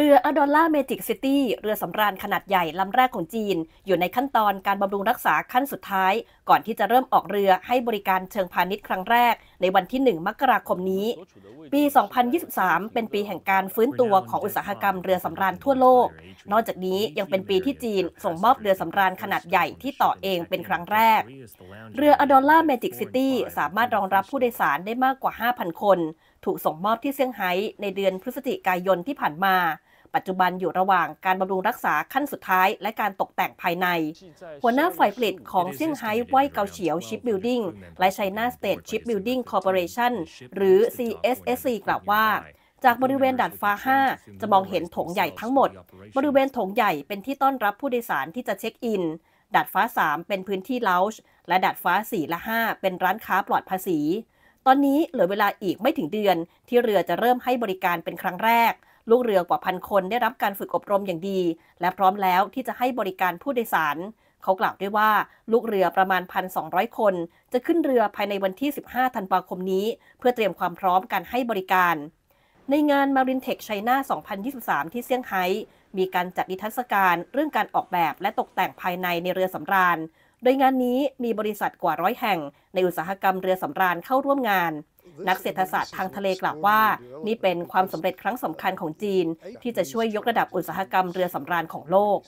เรืออดอลล่าเมจิกซิตี้เรือสำราญขนาดใหญ่ลำแรกของจีน อยู่ในขั้นตอนการบำรุงรักษาขั้นสุดท้าย ก่อนที่จะเริ่มออกเรือให้บริการเชิงพาณิชย์ครั้งแรก ในวันที่1มกราคมนี้ ปี 2023 เป็นปีแห่งการฟื้นตัวของอุตสาหกรรมเรือสำราญทั่วโลก นอกจากนี้ยังเป็นปีที่จีนส่งมอบเรือสำราญขนาดใหญ่ที่ต่อเองเป็นครั้งแรก เรืออดอลล่าเมจิกซิตี้สามารถรองรับผู้โดยสารได้มากกว่า 5,000 คน ถูกส่งมอบที่เซี่ยงไฮ้ในเดือนพฤศจิกายนที่ผ่านมาปัจจุบันอยู่ระหว่างการบำรุงรักษาขั้นสุดท้ายและการตกแต่งภายใน หัวหน้าฝ่ายผลิตของเซี่ยงไฮ้ไว้เกาเฉียวชิปบิลดิ้งและไชน่าสเตทชิปบิลดิ้งคอร์ปอเรชั่นหรือ CSSC กล่าวว่า จากบริเวณดัดฟ้า 5 จะมองเห็นโถงใหญ่ทั้งหมด บริเวณโถงใหญ่เป็นที่ต้อนรับผู้โดยสารที่จะเช็คอินดัดฟ้า 3 เป็นพื้นที่เลาจ์และดัดฟ้า 4 และ 5 เป็นร้านค้าปลอดภาษี ตอนนี้เหลือเวลาอีกไม่ถึงเดือนที่เรือจะเริ่มให้บริการเป็นครั้งแรกลูกเรือกว่าพันคนได้รับการฝึกอบรมอย่างดี และพร้อมแล้วที่จะให้บริการผู้โดยสาร เขากล่าวด้วยว่าลูกเรือประมาณ 1,200 คน จะขึ้นเรือภายในวันที่ 15ธันวาคมนี้ เพื่อเตรียมความพร้อมการให้บริการ ในงาน Marine Tech China 2023 ที่เซี่ยงไฮ้มีการจัดนิทรรศการเรื่องการออกแบบ และตกแต่งภายในในเรือสำราญ โดยงานนี้มีบริษัทกว่าร้อยแห่งในอุตสาหกรรมเรือสำราญเข้าร่วมงานนักเศรษฐศาสตร์ทางทะเลกล่าวว่า นี่เป็นความสำเร็จครั้งสำคัญของจีน ที่จะช่วยยกระดับอุตสาหกรรมเรือสำราญของโลก